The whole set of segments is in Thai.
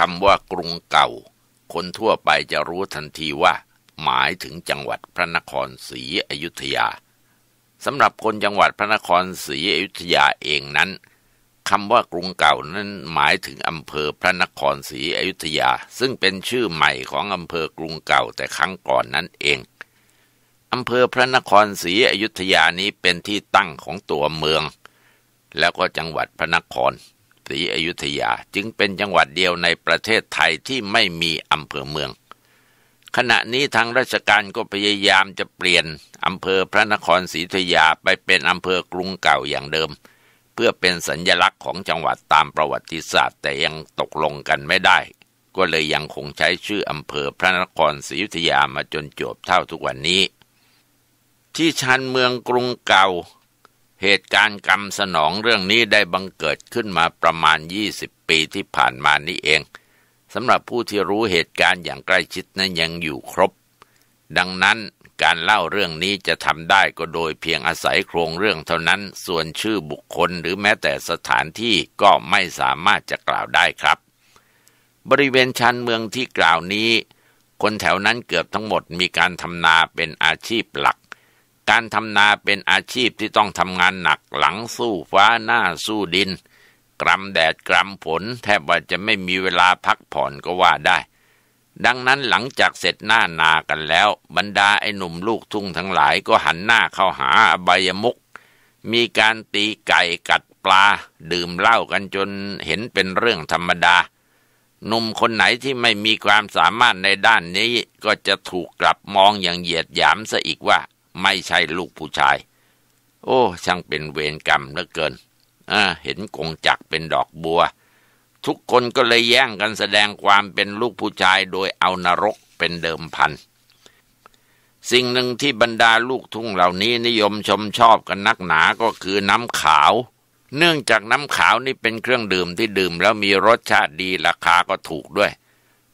คำว่ากรุงเก่า คนทั่วไปจะรู้ทันทีว่า หมายถึงจังหวัดพระนครศรีอยุธยาสำหรับคนจังหวัดพระนครศรีอยุธยาเองนั้นคำว่ากรุงเก่านั้นหมายถึงอำเภอพระนครศรีอยุธยา ซึ่งเป็นชื่อใหม่ของอำเภอกรุงเก่าแต่ครั้งก่อนนั่นเองอำเภอพระนครศรีอยุธยานี้เป็นที่ตั้งของตัวเมือง แล้วก็จังหวัดพระนครศรีอยุธยาจึงเป็นจังหวัดเดียวในประเทศไทยที่ไม่มีอำเภอเมือง ขณะนี้ทางราชการก็พยายามจะเปลี่ยน อำเภอพระนครศรีอยุธยาไปเป็นอำเภอกรุงเก่าอย่างเดิม เพื่อเป็นสัญญลักษณ์ของจังหวัดตามประวัติศาสตร์แต่ยังตกลงกันไม่ได้ ก็เลยยังคงใช้ชื่ออำเภอพระนครศรีอยุธยามาจนจบเท่าทุกวันนี้ ที่ชานเมืองกรุงเก่าเหตุการณ์กรรมสนองเรื่องนี้ได้บังเกิดขึ้นมาประมาณ 20 ปีที่ผ่านมานี้เองสำหรับผู้ที่รู้เหตุการณ์อย่างใกล้ชิดนั้นยังอยู่ครบ ดังนั้นการเล่าเรื่องนี้จะทำได้ก็โดยเพียงอาศัยโครงเรื่องเท่านั้นส่วนชื่อบุคคลหรือแม้แต่สถานที่ก็ไม่สามารถจะกล่าวได้ครับ บริเวณชานเมืองที่กล่าวนี้ คนแถวนั้นเกือบทั้งหมดมีการทำนาเป็นอาชีพหลักการทำนาเป็นอาชีพที่ต้องทำงานหนักหลังสู้ฟ้าหน้าสู้ดินกรำแดดกรำฝนแทบว่าจะไม่มีเวลาพักผ่อนก็ว่าได้ ดังนั้นหลังจากเสร็จหน้านากันแล้ว บรรดาไอ้หนุ่มลูกทุ่งทั้งหลายก็หันหน้าเข้าหาอบายมุก มีการตีไก่กัดปลา ดื่มเหล้ากันจนเห็นเป็นเรื่องธรรมดา หนุ่มคนไหนที่ไม่มีความสามารถในด้านนี้ก็จะถูกกลับมองอย่างเหยียดหยามซะอีกว่าไม่ใช่ลูกผู้ชาย โอ้ช่างเป็นเวรกรรมเหลือเกินอ่าเห็นกงจักเป็นดอกบัว ทุกคนก็เลยแย่งกันแสดงความเป็นลูกผู้ชายโดยเอานรกเป็นเดิมพัน สิ่งหนึ่งที่บรรดาลูกทุ่งเหล่านี้นิยมชมชอบกันนักหนาก็คือน้ำขาว เนื่องจากน้ำขาวนี่เป็นเครื่องดื่มที่ดื่มแล้วมีรสชาติดีราคาก็ถูกด้วย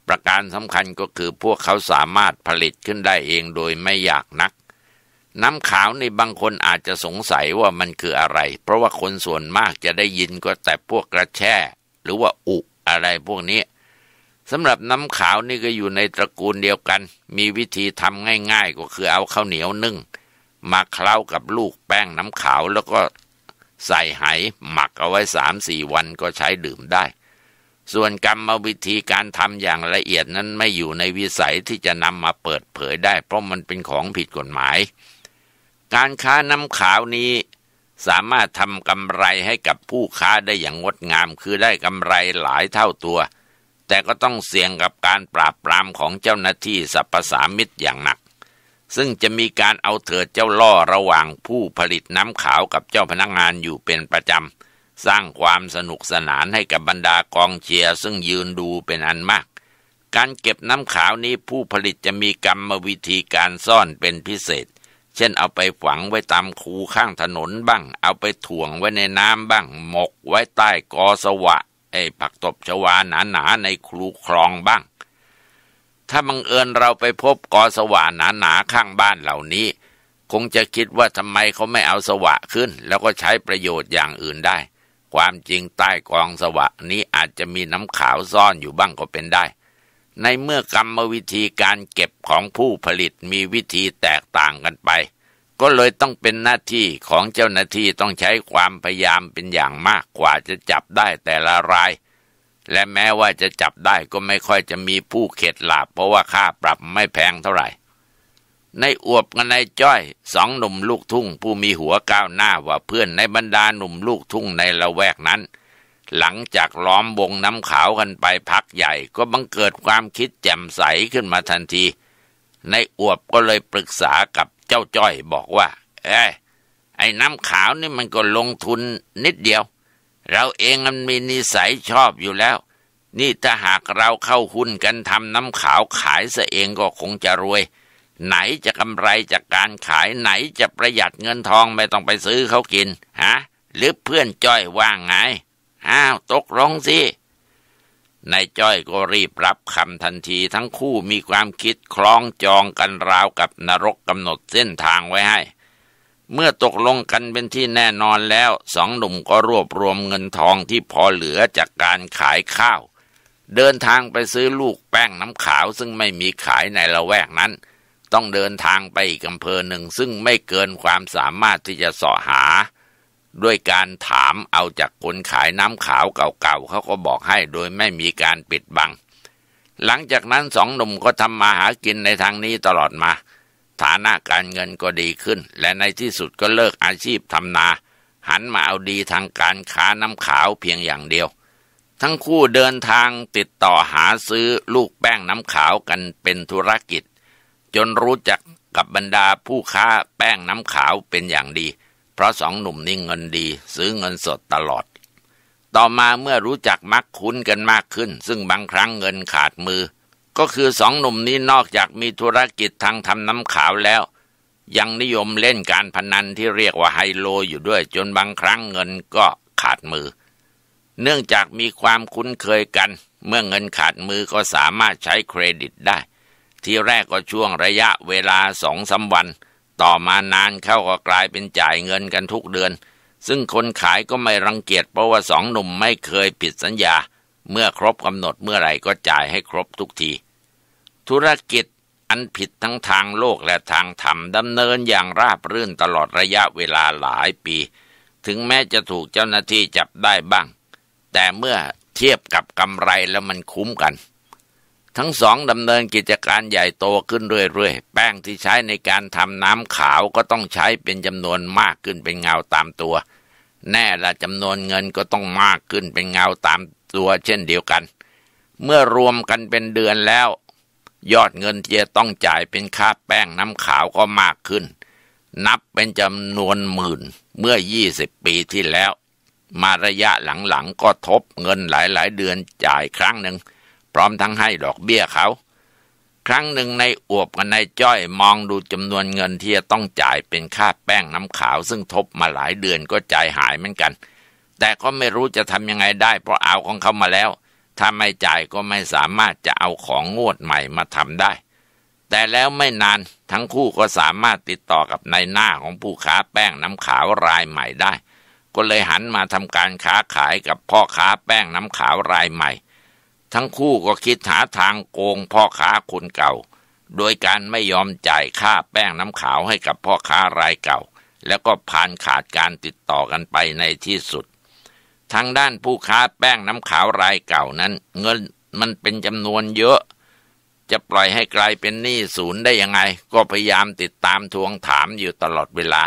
ประการสำคัญก็คือพวกเขาสามารถผลิตขึ้นได้เองโดยไม่อยากนักน้ำขาวในบางคนอาจจะสงสัยว่ามันคืออะไร เพราะว่าคนส่วนมากจะได้ยินก็แต่พวกกระแช่หรือว่าอุอะไรพวกนี้สำหรับน้ำขาวนี่ก็อยู่ในตระกูลเดียวกัน มีวิธีทำง่ายๆ ก็คือเอาข้าวเหนียวนึ่งมาเคล้ากับลูกแป้งน้ำขาวแล้วก็ใส่ไห หมักเอาไว้สามสี่วันก็ใช้ดื่มได้ ส่วนกรรมวิธีการทำอย่างละเอียดนั้นไม่อยู่ในวิสัยที่จะนำมาเปิดเผยได้ เพราะมันเป็นของผิดกฎหมายการค้าน้ำขาวนี้สามารถทำกำไรให้กับผู้ค้าได้อย่างงดงามคือได้กำไรหลายเท่าตัว แต่ก็ต้องเสี่ยงกับการปราบปรามของเจ้าหน้าที่สรรพสามิตอย่างหนัก ซึ่งจะมีการเอาเถิดเจ้าล่อระหว่างผู้ผลิตน้ำขาวกับเจ้าพนักงานอยู่เป็นประจำสร้างความสนุกสนานให้กับบรรดากองเชียร์ซึ่งยืนดูเป็นอันมาก การเก็บน้ำขาวนี้ผู้ผลิตจะมีกรรมวิธีการซ่อนเป็นพิเศษเช่นเอาไปฝังไว้ตามคูข้างถนนบ้าง เอาไปถ่วงไว้ในน้ำบ้าง หมกไว้ใต้กอสวะ ไอ้ผักตบชวาหนาหนาในครูคลองบ้าง ถ้าบังเอิญเราไปพบกอสวะหนาหนาข้างบ้านเหล่านี้ คงจะคิดว่าทำไมเขาไม่เอาสวะขึ้น แล้วก็ใช้ประโยชน์อย่างอื่นได้ ความจริงใต้กองสวะนี้อาจจะมีน้ำขาวซ่อนอยู่บ้างก็เป็นได้ในเมื่อกรรมวิธีการเก็บของผู้ผลิตมีวิธีแตกต่างกันไป ก็เลยต้องเป็นหน้าที่ของเจ้าหน้าที่ต้องใช้ความพยายามเป็นอย่างมากกว่าจะจับได้แต่ละรายและแม้ว่าจะจับได้ก็ไม่ค่อยจะมีผู้เข็ดหลาบเพราะว่าค่าปรับไม่แพงเท่าไหร่ ในอวบกันในจ้อยสองหนุ่มลูกทุ่ง ผู้มีหัวก้าวหน้าว่าเพื่อนในบรรดาหนุ่มลูกทุ่งในละแวกนั้นหลังจากล้อมวงน้ำขาวกันไปพักใหญ่ก็บังเกิดความคิดแจ่มใสขึ้นมาทันทีในอวบก็เลยปรึกษากับเจ้าจ้อยบอกว่าเอ้ไอ้น้ำขาวนี่มันก็ลงทุนนิดเดียวเราเองมันมีนิสัยชอบอยู่แล้ว นี่ถ้าหากเราเข้าหุ้นกันทำน้ำขาวขายซะเองก็คงจะรวย ไหนจะกำไรจากการขายไหนจะประหยัดเงินทองไม่ต้องไปซื้อเขากินฮะหรือเพื่อนจ้อยว่างไงอ้าวตกลงสินายจ้อยก็รีบรับคำทันทีทั้งคู่มีความคิดคล้องจองกันราวกับนรกกำหนดเส้นทางไว้ให้ เมื่อตกลงกันเป็นที่แน่นอนแล้วสองหนุ่มก็รวบรวมเงินทองที่พอเหลือจากการขายข้าว เดินทางไปซื้อลูกแป้งน้ำขาว ซึ่งไม่มีขายในละแวกนั้น ต้องเดินทางไปอีกอำเภอหนึ่งซึ่งไม่เกินความสามารถที่จะสอหาด้วยการถามเอาจากคนขายน้ำขาวเก่าๆ เขาก็บอกให้โดยไม่มีการปิดบัง หลังจากนั้นสองหนุ่มก็ทำมาหากินในทางนี้ตลอดมา ฐานะการเงินก็ดีขึ้น และในที่สุดก็เลิกอาชีพทำนา หันมาเอาดีทางการค้าน้ำขาวเพียงอย่างเดียว ทั้งคู่เดินทางติดต่อหาซื้อลูกแป้งน้ำขาวกันเป็นธุรกิจ จนรู้จักกับบรรดาผู้ค้าแป้งน้ำขาวเป็นอย่างดีพราะสองหนุ่มนี่เงินดี ซื้อเงินสดตลอด ต่อมาเมื่อรู้จักมักคุ้นกันมากขึ้น ซึ่งบางครั้งเงินขาดมือ ก็คือสองหนุ่มนี้นอกจากมีธุรกิจทางทำน้ำขาวแล้ว ยังนิยมเล่นการพนันที่เรียกว่าไฮโล อยู่ด้วย จนบางครั้งเงินก็ขาดมือ เนื่องจากมีความคุ้นเคยกันเมื่อเงินขาดมือก็สามารถใช้เครดิตได้ ที่แรกก็ช่วงระยะเวลาสองสาวันต่อมานานเข้าก็กลายเป็นจ่ายเงินกันทุกเดือน ซึ่งคนขายก็ไม่รังเกียจเพราะว่าสองหนุ่มไม่เคยผิดสัญญา เมื่อครบกำหนดเมื่อไหร่ก็จ่ายให้ครบทุกที ธุรกิจอันผิดทั้งทางโลกและทางธรรมดำเนินอย่างราบรื่นตลอดระยะเวลาหลายปี ถึงแม้จะถูกเจ้าหน้าที่จับได้บ้าง แต่เมื่อเทียบกับกำไรแล้วมันคุ้มกันทั้งสองดำเนินกิจการใหญ่โตขึ้นเรื่อยๆ แป้งที่ใช้ในการทำน้ำขาวก็ต้องใช้เป็นจำนวนมากขึ้นเป็นเงาตามตัวแน่ละจำนวนเงินก็ต้องมากขึ้นเป็นเงาตามตัว เช่นเดียวกัน เมื่อรวมกันเป็นเดือนแล้ว ยอดเงินที่จะต้องจ่ายเป็นค่าแป้งน้ำขาวก็มากขึ้น นับเป็นจำนวนหมื่นเมื่อ 20 ปีที่แล้ว มาระยะหลังๆก็ทบเงินหลาย ๆ เดือนจ่ายครั้งหนึ่งพร้อมทั้งให้ดอกเบี้ยเขา ครั้งหนึ่งในอวบกับนายจ้อยมองดูจำนวนเงินที่จะต้องจ่ายเป็นค่าแป้งน้ำขาวซึ่งทบมาหลายเดือนก็จ่ายหายเหมือนกัน แต่ก็ไม่รู้จะทำยังไงได้ เพราะเอาของเขามาแล้ว ถ้าไม่จ่ายก็ไม่สามารถจะเอาของงวดใหม่มาทำได้ แต่แล้วไม่นานทั้งคู่ก็สามารถติดต่อกับนายหน้าของผู้ค้าแป้งน้ำขาวรายใหม่ได้ ก็เลยหันมาทำการค้าขายกับพ่อค้าแป้งน้ำขาวรายใหม่ทั้งคู่ก็คิดหาทางโกงพ่อค้าคนเก่า โดยการไม่ยอมจ่ายค่าแป้งน้ำขาวให้กับพ่อค้ารายเก่า แล้วก็ผ่านขาดการติดต่อกันไปในที่สุดทางด้านผู้ค้าแป้งน้ำขาวรายเก่านั้นเงินมันเป็นจำนวนเยอะ จะปล่อยให้กลายเป็นหนี้ศูนย์ได้ยังไง ก็พยายามติดตามทวงถามอยู่ตลอดเวลา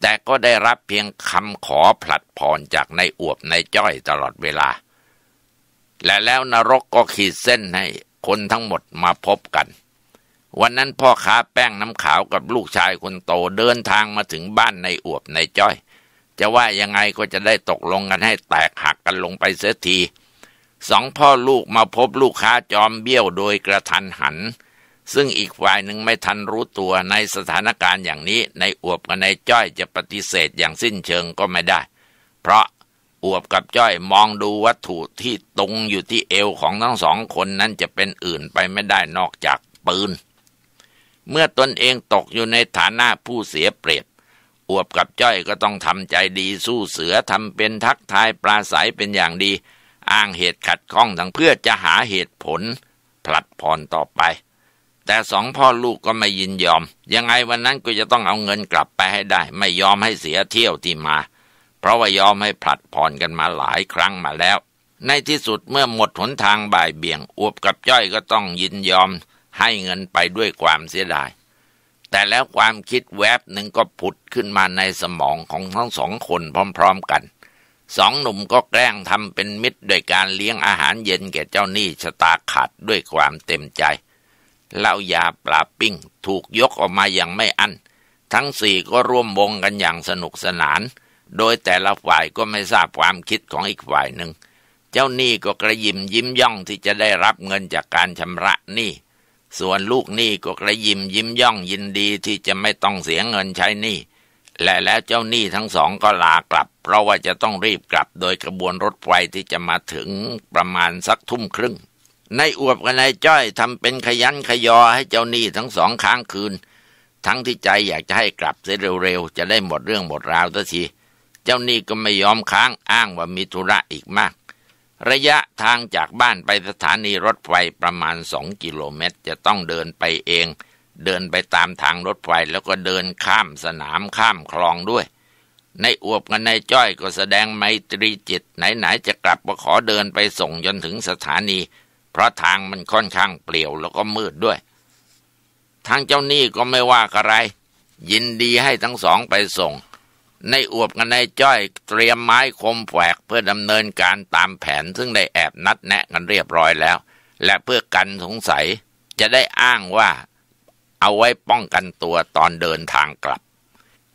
แต่ก็ได้รับเพียงคำขอผลัดผ่อนจากนายอวบนายจ้อยตลอดเวลาและแล้วนรกก็ขีดเส้นให้คนทั้งหมดมาพบกัน วันนั้นพ่อค้าแป้งน้ำขาวกับลูกชายคนโตเดินทางมาถึงบ้านในอวบในจ้อย จะว่ายังไงก็จะได้ตกลงกันให้แตกหักกันลงไปเสียที สองพ่อลูกมาพบลูกค้าจอมเบี้ยวโดยกระทันหัน ซึ่งอีกฝ่ายหนึ่งไม่ทันรู้ตัวในสถานการณ์อย่างนี้ ในอวบกับในจ้อยจะปฏิเสธอย่างสิ้นเชิงก็ไม่ได้ เพราะอวบกับจ้อยมองดูวัตถุที่ตรงอยู่ที่เอวของทั้งสองคนนั้นจะเป็นอื่นไปไม่ได้นอกจากปืนเมื่อตนเองตกอยู่ในฐานะผู้เสียเปรียบอวบกับจ้อยก็ต้องทำใจดีสู้เสือทำเป็นทักทายปราศัยเป็นอย่างดี อ้างเหตุขัดข้องทั้งเพื่อจะหาเหตุผล ผลัดผ่อนต่อไป แต่สองพ่อลูกก็ไม่ยินยอม ยังไงวันนั้นก็จะต้องเอาเงินกลับไปให้ได้ ไม่ยอมให้เสียเที่ยวที่มาพราะว่ายอมให้ผลัดผ่อนกันมาหลายครั้งมาแล้ว ในที่สุดเมื่อหมดหนทางบ่ายเบี่ยงอวบกับจ้อยก็ต้องยินยอมให้เงินไปด้วยความเสียดาย แต่แล้วความคิดแวบหนึ่งก็ผุดขึ้นมาในสมองของทั้งสองคนพร้อมๆกัน สองหนุ่มก็แกล้งทำเป็นมิตร้วยการเลี้ยงอาหารเย็นแก่เจ้าหนี้ชะตาขาดด้วยความเต็มใจ เหล้ายาปลาปิ้งถูกยกออกมาอย่างไม่อั้น ทั้งสี่ก็ร่วมวงกันอย่างสนุกสนานโดยแต่ละฝ่ายก็ไม่ทราบความคิดของอีกฝ่ายหนึ่ง เจ้าหนี้ก็กระยิมยิ้มย่องที่จะได้รับเงินจากการชำระหนี้ส่วนลูกหนี้ก็กระยิมยิ้มย่องยินดีที่จะไม่ต้องเสียเงินใช้หนี้ และแล้วเจ้าหนี้ทั้งสองก็ลากลับ เพราะว่าจะต้องรีบกลับโดยกระบวนรถไฟที่จะมาถึงประมาณสักทุ่มครึ่ง ในอวบกับนายจ้อยทำเป็นขยันขยอให้เจ้าหนี้ทั้งสองค้างคืน ทั้งที่ใจอยากจะให้กลับเส็จเร็วๆจะได้หมดเรื่องหมดราวซันทีเจ้านี่ก็ไม่ยอมค้างอ้างว่ามีธุระอีกมาก ระยะทางจากบ้านไปสถานีรถไฟประมาณสองกิโลเมตร จะต้องเดินไปเอง เดินไปตามทางรถไฟ แล้วก็เดินข้ามสนามข้ามคลองด้วย ในอวบกันในจ้อยก็แสดงไมตรีจิตไหนๆจะกลับมาขอเดินไปส่งจนถึงสถานี เพราะทางมันค่อนข้างเปลี่ยวแล้วก็มืดด้วย ทางเจ้าหนี้ก็ไม่ว่าอะไร ยินดีให้ทั้งสองไปส่งในอวบกับนายจ้อยเตรียมไม้คมแฝกเพื่อดำเนินการตามแผน ซึ่งได้แอบนัดแนะกันเรียบร้อยแล้ว และเพื่อกันสงสัย จะได้อ้างว่าเอาไว้ป้องกันตัวตอนเดินทางกลับ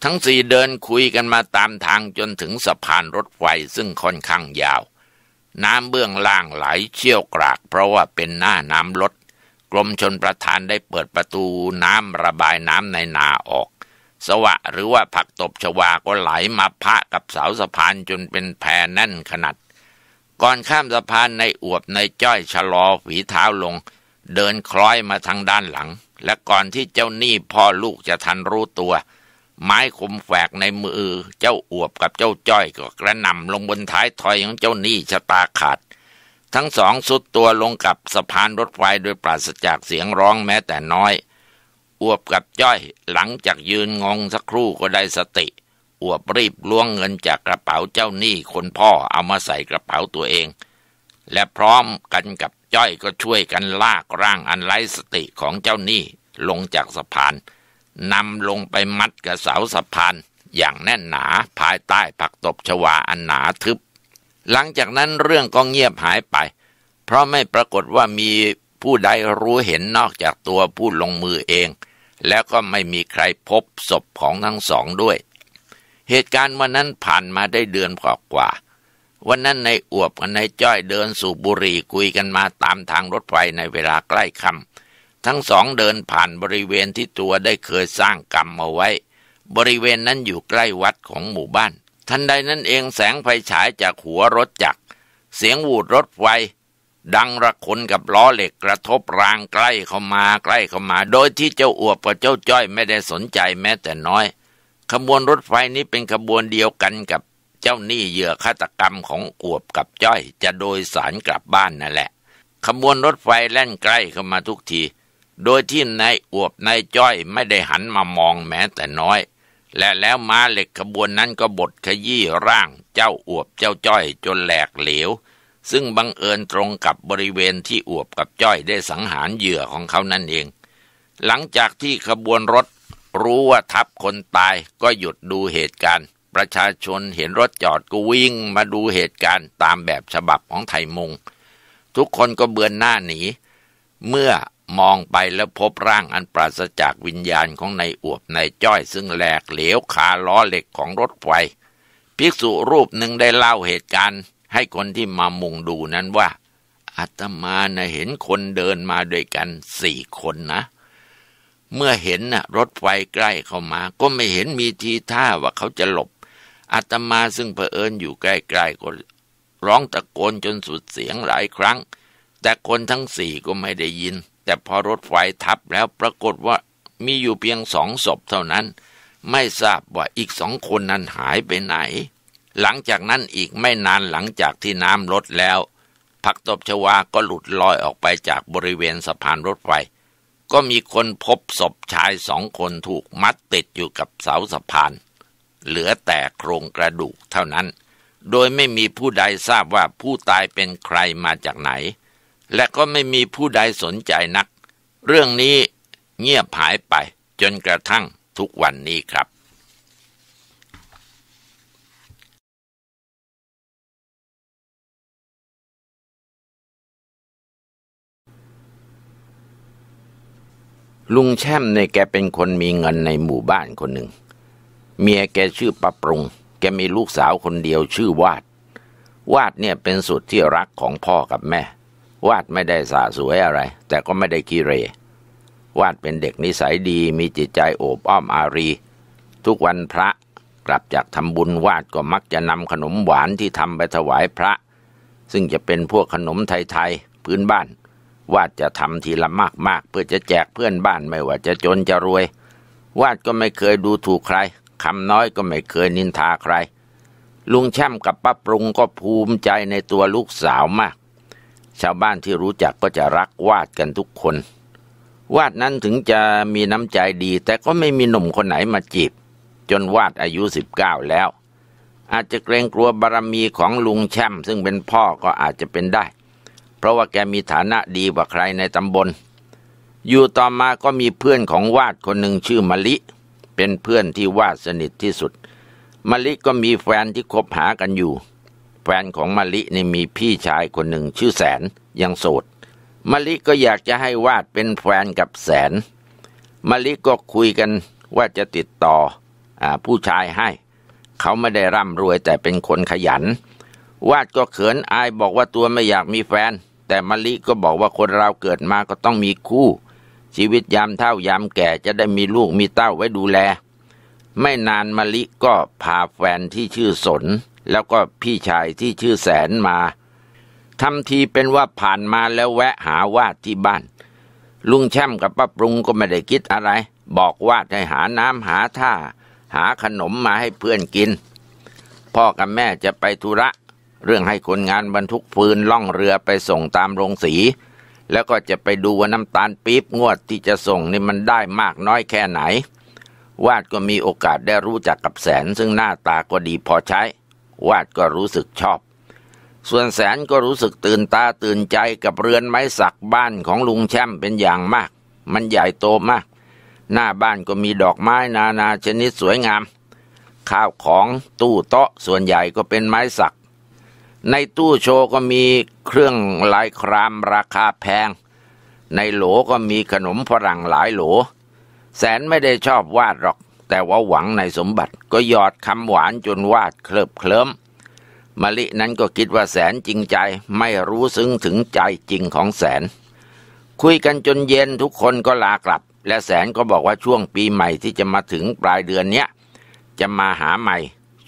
ทั้งสี่เดินคุยกันมาตามทางจนถึงสะพานรถไฟซึ่งค่อนข้างยาว น้ำเบื้องล่างไหลเชี่ยวกรากเพราะว่าเป็นหน้าน้ำลดกรมชนประทานได้เปิดประตูน้ำระบายน้ำในนาออกสวะหรือว่าผักตบชวาก็ไหลมาพะกับเสาสะพาน จนเป็นแผ่นแน่นขนาด ก่อนข้ามสะพานในอวบในจ้อย ชะลอฝีเท้าลง เดินคล้อยมาทางด้านหลัง และก่อนที่เจ้าหนี้พ่อลูกจะทันรู้ตัว ไม้คมแฝกในมือ เจ้าอวบกับเจ้าจ้อยก็กระนำลงบนท้ายถอยของเจ้าหนี้ชะตาขาด ทั้งสองสุดตัวลงกับสะพานรถไฟโดยปราศจากเสียงร้องแม้แต่น้อยอวบกับจ้อยหลังจากยืนงงสักครู่ก็ได้สติ อวบรีบล้วงเงินจากกระเป๋าเจ้าหนี้คนพ่อเอามาใส่กระเป๋าตัวเอง และพร้อมกันกับจ้อยก็ช่วยกันลากร่างอันไร้สติของเจ้าหนี้ลงจากสะพานนำลงไปมัดกับเสาสะพานอย่างแน่นหนาภายใต้ผักตบชวาอันหนาทึบ หลังจากนั้นเรื่องก็เงียบหายไป เพราะไม่ปรากฏว่ามีผู้ใดรู้เห็นนอกจากตัวผู้ลงมือเองแล้วก็ไม่มีใครพบศพของทั้งสองด้วย เหตุการณ์วันนั้นผ่านมาได้เดือนกว่ากว่า วันนั้นในอวบกับนายจ้อยเดินสู่บุรี คุยกันมาตามทางรถไฟ ในเวลาใกล้ค่ำทั้งสองเดินผ่านบริเวณที่ตัวได้เคยสร้างกรรมเอาไว้ บริเวณนั้นอยู่ใกล้วัดของหมู่บ้าน ทันใดนั้นเองแสงไฟฉายจากหัวรถจักรเสียงวูดรถไฟดังระคนกับล้อเหล็กกระทบรางใกล้เข้ามาใกล้เข้ามา โดยที่เจ้าอวบกับเจ้าจ้อยไม่ได้สนใจแม้แต่น้อย ขบวนรถไฟนี้เป็นขบวนเดียวกันกับเจ้าหนี้เหยื่อฆาตกรรมของอวบกับจ้อย จะโดยสารกลับบ้านนั่นแหละ ขบวนรถไฟแล่นใกล้เข้ามาทุกที โดยที่นายอวบนายจ้อยไม่ได้หันมามองแม้แต่น้อย และแล้วม้าเหล็กขบวนนั้นก็บดขยี้ร่าง เจ้าอวบเจ้าจ้อย จนแหลกเหลวซึ่งบังเอิญตรงกับบริเวณที่อวบกับจ้อยได้สังหารเหยื่อของเขานั่นเอง หลังจากที่ขบวนรถรู้ว่าทับคนตายก็หยุดดูเหตุการณ์ ประชาชนเห็นรถจอดก็วิ่งมาดูเหตุการณ์ตามแบบฉบับของไทยมุงทุกคนก็เบือนหน้าหนี เมื่อมองไปแล้วพบร่างอันปราศจากวิญญาณของนายอวบนายจ้อย ซึ่งแหลกเหลวขาล้อเหล็กของรถไฟภิกษุรูปหนึ่งได้เล่าเหตุการณ์ให้คนที่มามุงดูนั้นว่า อาตมานะเห็นคนเดินมาด้วยกันสี่คนนะ เมื่อเห็นนะ่ะรถไฟใกล้เข้ามา ก็ไม่เห็นมีทีท่าว่าเขาจะหลบ อาตมาซึ่งเผอิญอยู่ใกล้ๆ ก็ร้องตะโกนจนสุดเสียงหลายครั้ง แต่คนทั้งสี่ก็ไม่ได้ยิน แต่พอรถไฟทับแล้วปรากฏว่ามีอยู่เพียงสองศพเท่านั้น ไม่ทราบว่าอีกสองคนนั้นหายไปไหนหลังจากนั้นอีกไม่นานหลังจากที่น้ำลดแล้วผักตบชวา ก็หลุดลอยออกไปจากบริเวณสะพานรถไฟก็มีคนพบศพชายสองคนถูกมัดติดอยู่กับเสาสะพาน เหลือแต่โครงกระดูกเท่านั้น โดยไม่มีผู้ใดทราบว่าผู้ตายเป็นใครมาจากไหน และก็ไม่มีผู้ใดสนใจนัก เรื่องนี้เงียบหายไปจนกระทั่งทุกวันนี้ครับลุงแช่มเนี่ยแกเป็นคนมีเงินในหมู่บ้านคนหนึ่ง เมียแกชื่อปะปรุง แกมีลูกสาวคนเดียวชื่อวาด วาดเนี่ยเป็นสุดที่รักของพ่อกับแม่ วาดไม่ได้สาสวยอะไร แต่ก็ไม่ได้กีเร วาดเป็นเด็กนิสัยดีมีจิตใจโอบอ้อมอารี ทุกวันพระกลับจากทำบุญวาดก็มักจะนำขนมหวานที่ทำไปถวายพระ ซึ่งจะเป็นพวกขนมไทยๆพื้นบ้านวาดจะทำทีละมากๆเพื่อจะแจกเพื่อนบ้านไม่ว่าจะจนจะรวย วาดก็ไม่เคยดูถูกใครคำน้อยก็ไม่เคยนินทาใคร ลุงแช่มกับป้าปรุงก็ภูมิใจในตัวลูกสาวมาก ชาวบ้านที่รู้จักก็จะรักวาดกันทุกคน วาดนั้นถึงจะมีน้ำใจดี แต่ก็ไม่มีหนุ่มคนไหนมาจีบ จนวาดอายุ 19 แล้ว อาจจะเกรงกลัวบารรมีของลุงแช่มซึ่งเป็นพ่อก็อาจจะเป็นได้เพราะว่าแกมีฐานะดีกว่าใครในตำบล อยู่ต่อมาก็มีเพื่อนของวาดคนหนึ่งชื่อมะลิ เป็นเพื่อนที่วาดสนิทที่สุด มะลิก็มีแฟนที่คบหากันอยู่ แฟนของมะลินี่มีพี่ชายคนหนึ่งชื่อแสน ยังโสด มะลิก็อยากจะให้วาดเป็นแฟนกับแสน มะลิก็คุยกันว่าจะติดต่ออผู้ชายให้ เขาไม่ได้ร่ำรวยแต่เป็นคนขยัน วาดก็เขินอายบอกว่าตัวไม่อยากมีแฟนแต่มะลิก็บอกว่าคนเราเกิดมาก็ต้องมีคู่ ชีวิตยามเท่ายามแก่จะได้มีลูกมีเต้าไว้ดูแล ไม่นานมะลิก็พาแฟนที่ชื่อสนแล้วก็พี่ชายที่ชื่อแสนมาทำทีเป็นว่าผ่านมาแล้วแวะหาวาดที่บ้าน ลุงแช่มกับป้าปรุงก็ไม่ได้คิดอะไร บอกวาดให้หาน้ำหาท่าหาขนมมาให้เพื่อนกิน พ่อกับแม่จะไปธุระเรื่องให้คนงานบรรทุกฟืนล่องเรือไปส่งตามโรงสี แล้วก็จะไปดูว่าน้ำตาลปี๊บงวดที่จะส่งนี่มันได้มากน้อยแค่ไหน วาดก็มีโอกาสได้รู้จักกับแสนซึ่งหน้าตาก็ดีพอใช้ วาดก็รู้สึกชอบ ส่วนแสนก็รู้สึกตื่นตาตื่นใจกับเรือนไม้สักบ้านของลุงแช่มเป็นอย่างมาก มันใหญ่โตมาก หน้าบ้านก็มีดอกไม้นานาชนิดสวยงามข้าวของตู้โต๊ะส่วนใหญ่ก็เป็นไม้สักในตู้โชว์ก็มีเครื่องลายครามราคาแพง ในโหลก็มีขนมฝรั่งหลายโหล แสนไม่ได้ชอบวาดหรอก แต่ว่าหวังในสมบัติ ก็หยอดคำหวานจนวาดเคลิบเคลิ้มมลินั้นก็คิดว่าแสนจริงใจ ไม่รู้ซึ้งถึงใจจริงของแสน คุยกันจนเย็นทุกคนก็ลากลับ และแสนก็บอกว่าช่วงปีใหม่ที่จะมาถึงปลายเดือนเนี้ยจะมาหาใหม่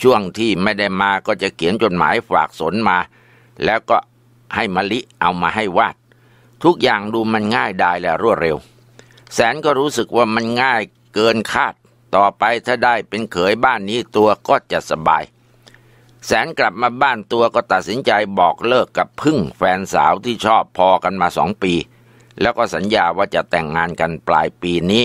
ช่วงที่ไม่ได้มาก็จะเขียนจดหมายฝากสนมา แล้วก็ให้มะลิเอามาให้วาด ทุกอย่างดูมันง่ายดายและรวดเร็ว แสนก็รู้สึกว่ามันง่ายเกินคาด ต่อไปถ้าได้เป็นเขยบ้านนี้ตัวก็จะสบาย แสนกลับมาบ้านตัวก็ตัดสินใจบอกเลิกกับพึ่งแฟนสาวที่ชอบพอกันมาสองปี แล้วก็สัญญาว่าจะแต่งงานกันปลายปีนี้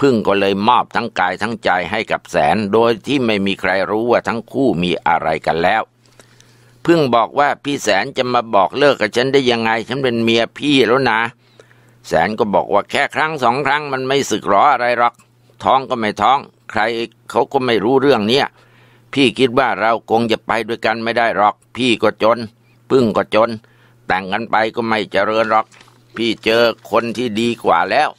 พึ่งก็เลยมอบทั้งกายทั้งใจให้กับแสนโดยที่ไม่มีใครรู้ว่าทั้งคู่มีอะไรกันแล้ว พึ่งบอกว่าพี่แสนจะมาบอกเลิกกับฉันได้ยังไงฉันเป็นเมียพี่แล้วนะ แสนก็บอกว่าแค่ครั้งสองครั้งมันไม่สึกหรออะไรหรอกท้องก็ไม่ท้อง ใครเขาก็ไม่รู้เรื่องเนี้ยพี่คิดว่าเราคงจะไปด้วยกันไม่ได้หรอก พี่ก็จน พึ่งก็จน แต่งกันไปก็ไม่เจริญหรอก พี่เจอคนที่ดีกว่าแล้ว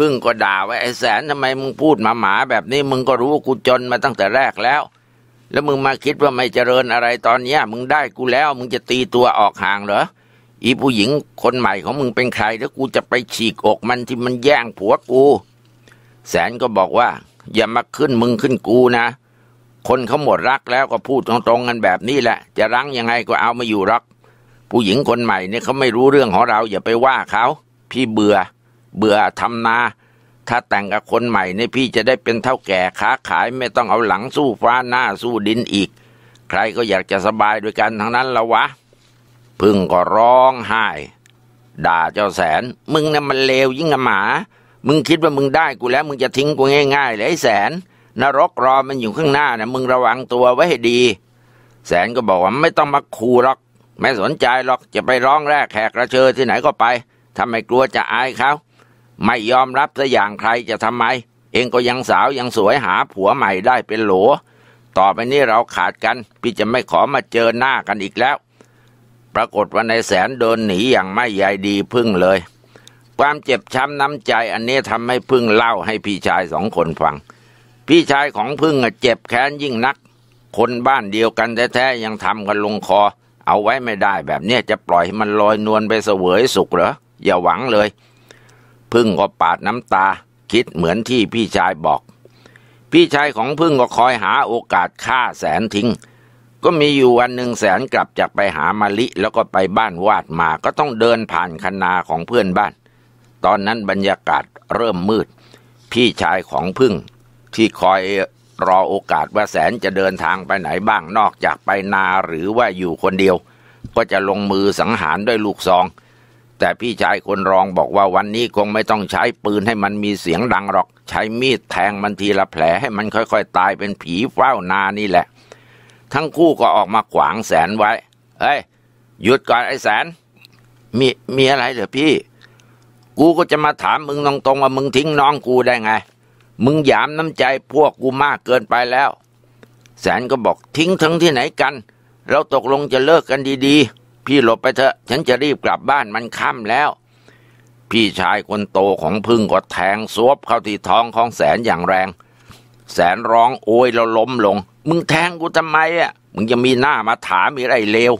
พึ่งก็ด่าว่าไอ้แสนทำไมมึงพูดหมาหมาแบบนี้ มึงก็รู้กูจนมาตั้งแต่แรกแล้ว แล้วมึงมาคิดว่าไม่เจริญอะไรตอนเนี้ย มึงได้กูแล้ว มึงจะตีตัวออกห่างเหรออีผู้หญิงคนใหม่ของมึงเป็นใครแล้วกูจะไปฉีกอกมันที่มันแย่งผัวกูแสนก็บอกว่า อย่ามาขึ้นมึงขึ้นกูนะ คนเขาหมดรักแล้วก็พูดตรงๆกันแบบนี้แหละ จะรั้งยังไงก็เอามาอยู่รัก ผู้หญิงคนใหม่เนี่ยเขาไม่รู้เรื่องของเรา อย่าไปว่าเขาพี่เบื่อเบื่อทำนา ถ้าแต่งกับคนใหม่นี่พี่จะได้เป็นเท่าแก่ค้าขายไม่ต้องเอาหลังสู้ฟ้าหน้าสู้ดินอีก ใครก็อยากจะสบายด้วยกันทั้งนั้นละวะ พึ่งก็ร้องไห้ ด่าเจ้าแสน มึงน่ะมันเลวยิ่งกับหมา มึงคิดว่ามึงได้กูแล้วมึงจะทิ้งกูง่ายๆเลยไอ้แสน นรกรอมันอยู่ข้างหน้านะมึงระวังตัวไว้ให้ดี แสนก็บอกว่าไม่ต้องมาคูหรอกไม่สนใจหรอกจะไปร้องแรกแขกระเชอที่ไหนก็ไปทำไมกลัวจะอายเขาไม่ยอมรับซะอย่างใครจะทำไม เองก็ยังสาวยังสวยหาผัวใหม่ได้เป็นหลวต่อไปนี้เราขาดกัน พี่จะไม่ขอมาเจอหน้ากันอีกแล้ว ปรากฏว่าในแสนเดินหนีอย่างไม่ใยดีพึ่งเลย ความเจ็บช้ำน้ำใจอันนี้ทำให้พึ่งเล่าให้พี่ชายสองคนฟัง พี่ชายของพึ่งเจ็บแค้นยิ่งนัก คนบ้านเดียวกันแท้ๆยังทำกันลงคอ เอาไว้ไม่ได้แบบนี้จะปล่อยมันลอยนวลไปเสวยสุขเหรออย่าหวังเลยพึ่งก็ปาดน้ำตาคิดเหมือนที่พี่ชายบอก พี่ชายของพึ่งก็คอยหาโอกาสฆ่าแสนทิ้ง ก็มีอยู่วันหนึ่งแสนกลับจากไปหามาลิแล้วก็ไปบ้านวาดมาก็ต้องเดินผ่านคนาของเพื่อนบ้านตอนนั้นบรรยากาศเริ่มมืด พี่ชายของพึ่งที่คอยรอโอกาสว่าแสนจะเดินทางไปไหนบ้างนอกจากไปนาหรือว่าอยู่คนเดียว ก็จะลงมือสังหารด้วยลูกซองแต่พี่ชายคนรองบอกว่าวันนี้คงไม่ต้องใช้ปืนให้มันมีเสียงดังหรอก ใช้มีดแทงมันทีละแผลให้มันค่อยๆตายเป็นผีเฝ้านานี่แหละ ทั้งคู่ก็ออกมาขวางแสนไว้ เฮ้ย หยุดก่อนไอ้แสนมีมีอะไรเหรอพี่ กูก็จะมาถามมึงตรงๆว่ามึงทิ้งน้องกูได้ไง มึงหยามน้ำใจพวกกูมากเกินไปแล้ว แสนก็บอกทิ้งทั้งที่ไหนกัน เราตกลงจะเลิกกันดีๆพี่หลบไปเถอะฉันจะรีบกลับบ้านมันค่ำแล้ว พี่ชายคนโตของพึ่งก็แทงซวบเข้าที่ท้องของแสนอย่างแรง แสนร้องโอยแล้วล้มลง มึงแทงกูทำไมอ่ะ มึงจะมีหน้ามาถามอีไรเลว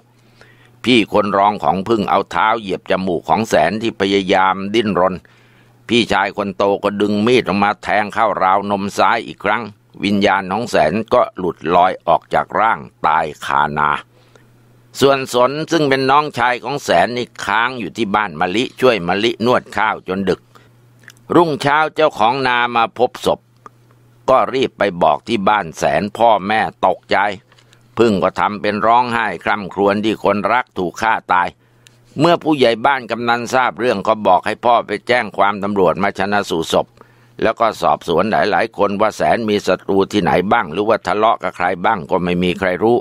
พี่คนร้องของพึ่งเอาเท้า เหยียบจมูกของแสนที่พยายามดิ้นรน พี่ชายคนโตก็ดึงมีดออกมาแทงเข้าราวนมซ้ายอีกครั้ง วิญญาณน้องแสนก็หลุดลอยออกจากร่างตายคานาส่วนสนซึ่งเป็นน้องชายของแสนนี่ค้างอยู่ที่บ้านมะลิช่วยมะลินวดข้าวจนดึก รุ่งเช้าเจ้าของนามาพบศพ ก็รีบไปบอกที่บ้านแสนพ่อแม่ตกใจ พึ่งก็ทำเป็นร้องไห้คร่ำครวญที่คนรักถูกฆ่าตาย เมื่อผู้ใหญ่บ้าน กำนันทราบเรื่องก็บอกให้พ่อไปแจ้งความตำรวจมาชนะสู่ศพแล้วก็สอบสวนหลาย ๆ คนว่าแสนมีศัตรูที่ไหนบ้าง หรือว่าทะเลาะกับใครบ้างก็ไม่มีใครรู้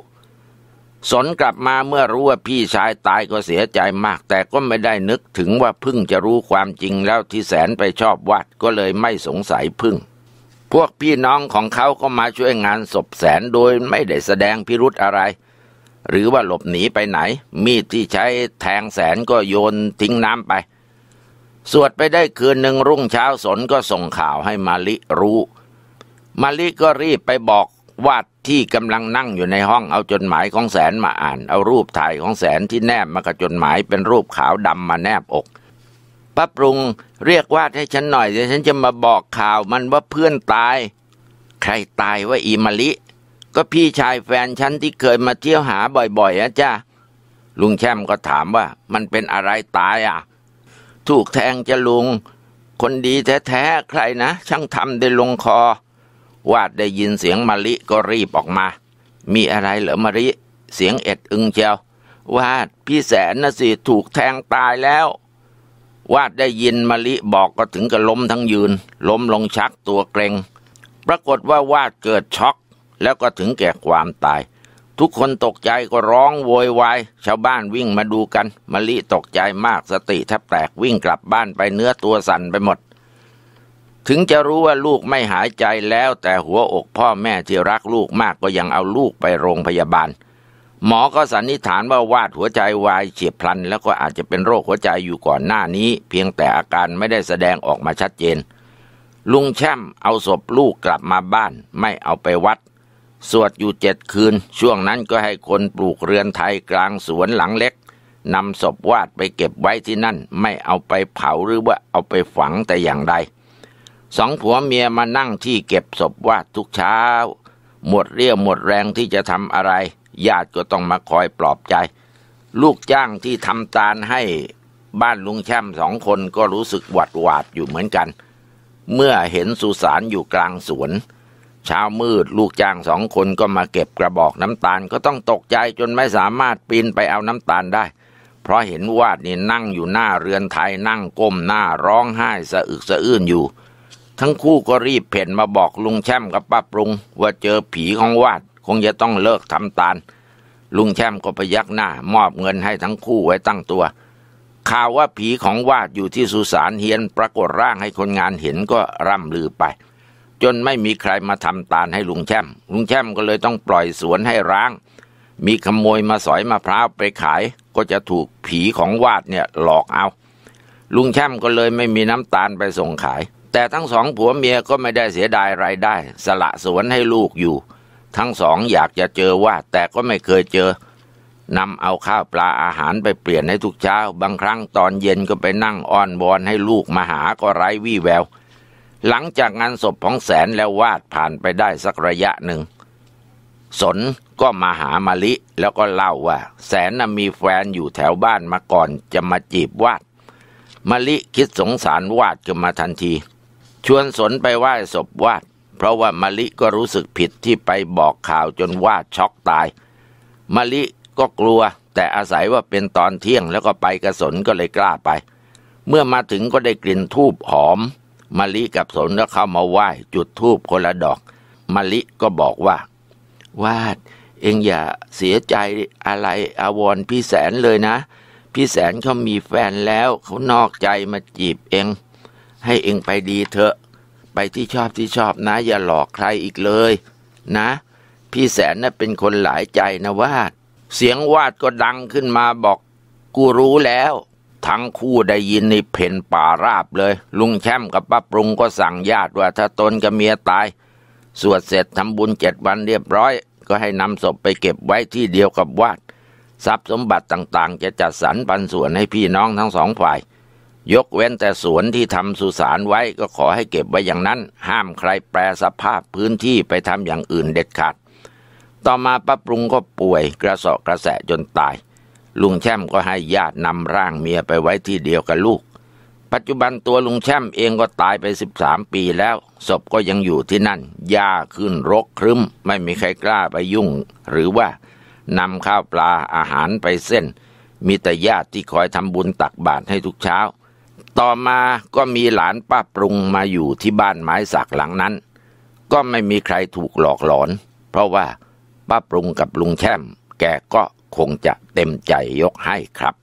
สนกลับมาเมื่อรู้ว่าพี่ชายตายก็เสียใจมากแต่ก็ไม่ได้นึกถึงว่าพึ่งจะรู้ความจริงแล้วที่แสนไปชอบวัดก็เลยไม่สงสัยพึ่ง พวกพี่น้องของเขาก็มาช่วยงานศพแสนโดยไม่ได้แสดงพิรุธอะไร หรือว่าหลบหนีไปไหน มีดที่ใช้แทงแสนก็โยนทิ้งน้ำไป สวดไปได้คืนหนึ่งรุ่งเช้าสนก็ส่งข่าวให้มาลิรู้มาลิก็รีบไปบอกวาดที่กำลังนั่งอยู่ในห้องเอาจดหมายของแสนมาอ่าน เอารูปถ่ายของแสนที่แนบมากับจดหมายเป็นรูปขาวดำมาแนบอกป้าปรุงเรียกวาดให้ฉันหน่อยเดี๋ยวฉันจะมาบอกข่าวมันว่าเพื่อนตาย ใครตายว่าอีมาลิ ก็พี่ชายแฟนฉันที่เคยมาเที่ยวหาบ่อยๆอะจ้าลุงแช่มก็ถามว่ามันเป็นอะไรตายอ่ะ ถูกแทงจะลุง คนดีแท้ๆใครนะช่างทำได้ลงคอวาดได้ยินเสียงมาลิก็รีบออกมา มีอะไรเหรอมาลิเสียงเอ็ดอึงเชียววาดพี่แสนนะสิถูกแทงตายแล้ว วาดได้ยินมาลิบอกก็ถึงกับล้มทั้งยืน ล้มลงชักตัวเกรงปรากฏว่าวาดเกิดช็อก แล้วก็ถึงแก่ความตาย ทุกคนตกใจก็ร้องโวยวายชาวบ้านวิ่งมาดูกันมาลิตกใจมากสติแทบแตกวิ่งกลับบ้านไปเนื้อตัวสั่นไปหมดถึงจะรู้ว่าลูกไม่หายใจแล้วแต่หัวอกพ่อแม่ที่รักลูกมากก็ยังเอาลูกไปโรงพยาบาล หมอก็สันนิษฐานว่าวาดหัวใจวายเฉียบพลันแล้วก็อาจจะเป็นโรคหัวใจอยู่ก่อนหน้านี้เพียงแต่อาการไม่ได้แสดงออกมาชัดเจน ลุงแช่มเอาศพลูกกลับมาบ้านไม่เอาไปวัด สวดอยู่เจ็ดคืนช่วงนั้นก็ให้คนปลูกเรือนไทยกลางสวนหลังเล็กนำศพวาดไปเก็บไว้ที่นั่นไม่เอาไปเผาหรือว่าเอาไปฝังแต่อย่างใดสองผัวเมียมานั่งที่เก็บศพวาดทุกเช้า หมดเรี่ยวหมดแรงที่จะทำอะไร ญาติก็ต้องมาคอยปลอบใจ ลูกจ้างที่ทำตาลให้บ้านลุงแช่มสองคนก็รู้สึกหวัดหวาดอยู่เหมือนกัน เมื่อเห็นสุสานอยู่กลางสวนเช้ามืดลูกจ้างสองคนก็มาเก็บกระบอกน้ำตาลก็ต้องตกใจจนไม่สามารถปีนไปเอาน้ำตาลได้ เพราะเห็นวาดนี่นั่งอยู่หน้าเรือนไทยนั่งก้มหน้าร้องไห้สะอึกสะอื้นอยู่ทั้งคู่ก็รีบเพ่นมาบอกลุงแช่มกับป้าปรุงว่าเจอผีของวาด คงจะต้องเลิกทำตาล ลุงแช่มก็พยักหน้า มอบเงินให้ทั้งคู่ไว้ตั้งตัว ข่าวว่าผีของวาดอยู่ที่สุสานเฮียนปรากฏร่างให้คนงานเห็นก็ร่ำลือไป จนไม่มีใครมาทำตาลให้ลุงแช่ม ลุงแช่ม ก็เลยต้องปล่อยสวนให้ร้าง มีขโมยมาสอยมะพร้าวไปขาย ก็จะถูกผีของวาดเนี่ยหลอกเอา ลุงแช่มก็เลยไม่มีน้ำตาลไปส่งขายแต่ทั้งสองผัวเมียก็ไม่ได้เสียดายรายได้ สละสวนให้ลูกอยู่ ทั้งสองอยากจะเจอว่าแต่ก็ไม่เคยเจอนำเอาข้าวปลาอาหารไปเปลี่ยนให้ทุกเช้า บางครั้งตอนเย็นก็ไปนั่งอ้อนวอน ให้ลูกมาหาก็ไร้วี่แวว หลังจากงานศพของแสนแล้ววาดผ่านไปได้สักระยะหนึ่ง สนก็มาหามาลิแล้วก็เล่าว่าแสนมีแฟนอยู่แถวบ้านมาก่อนจะมาจีบวาดมาลิคิดสงสารวาดขึ้นมาทันทีชวนสนไปไหว้ศพวาด เพราะว่ามะลิก็รู้สึกผิดที่ไปบอกข่าวจนวาดช็อกตายมะลิก็กลัวแต่อาศัยว่าเป็นตอนเที่ยงแล้วก็ไปกระสนก็เลยกล้าไป เมื่อมาถึงก็ได้กลิ่นทูบหอมมะลิกับสนก็เข้ามาไหว้จุดทูบคนละดอกมะลิก็บอกว่า วาด เองอย่าเสียใจอะไรอาวรพี่แสนเลยนะ พี่แสนเขามีแฟนแล้วเขานอกใจมาจีบเองให้เองไปดีเถอะไปที่ชอบที่ชอบนะอย่าหลอกใครอีกเลยนะ พี่แสนนะ่ะเป็นคนหลายใจนะวาดเสียงวาดก็ดังขึ้นมาบอกกูรู้แล้ว ทั้งคู่ได้ยินในเพ่นป่าราบเลย ลุงแช่มกับป้าปรุงก็สั่งญาติว่าถ้าตนกับเมียตาย สวดเสร็จทำบุญเจ็ดวันเรียบร้อย ก็ให้นำศพไปเก็บไว้ที่เดียวกับวาดทรัพย์สมบัติต่างๆ จะจัดสรรปันส่วนให้พี่น้องทั้งสองฝ่ายยกเว้นแต่สวนที่ทำสุสานไว้ก็ขอให้เก็บไว้อย่างนั้นห้ามใครแปรสภาพพื้นที่ไปทำอย่างอื่นเด็ดขาด ต่อมาป้าปรุงก็ป่วยกระสอบกระแสะจนตาย ลุงแช่มก็ให้ญาตินำร่างเมียไปไว้ที่เดียวกับลูก ปัจจุบันตัวลุงแช่มเองก็ตายไปสสิบามปีแล้ว ศพก็ยังอยู่ที่นั่นยญาขึ้นรกครึ้มไม่มีใครกล้าไปยุ่งหรือว่านำข้าวปลาอาหารไปเส้นมีแต่ญาติที่คอยทำบุญตักบาตรให้ทุกเช้าต่อมาก็มีหลานป้าปรุงมาอยู่ที่บ้านไม้สักหลังนั้นก็ไม่มีใครถูกหลอกหลอนเพราะว่าป้าปรุงกับลุงแช่ม แกก็คงจะเต็มใจยกให้ครับ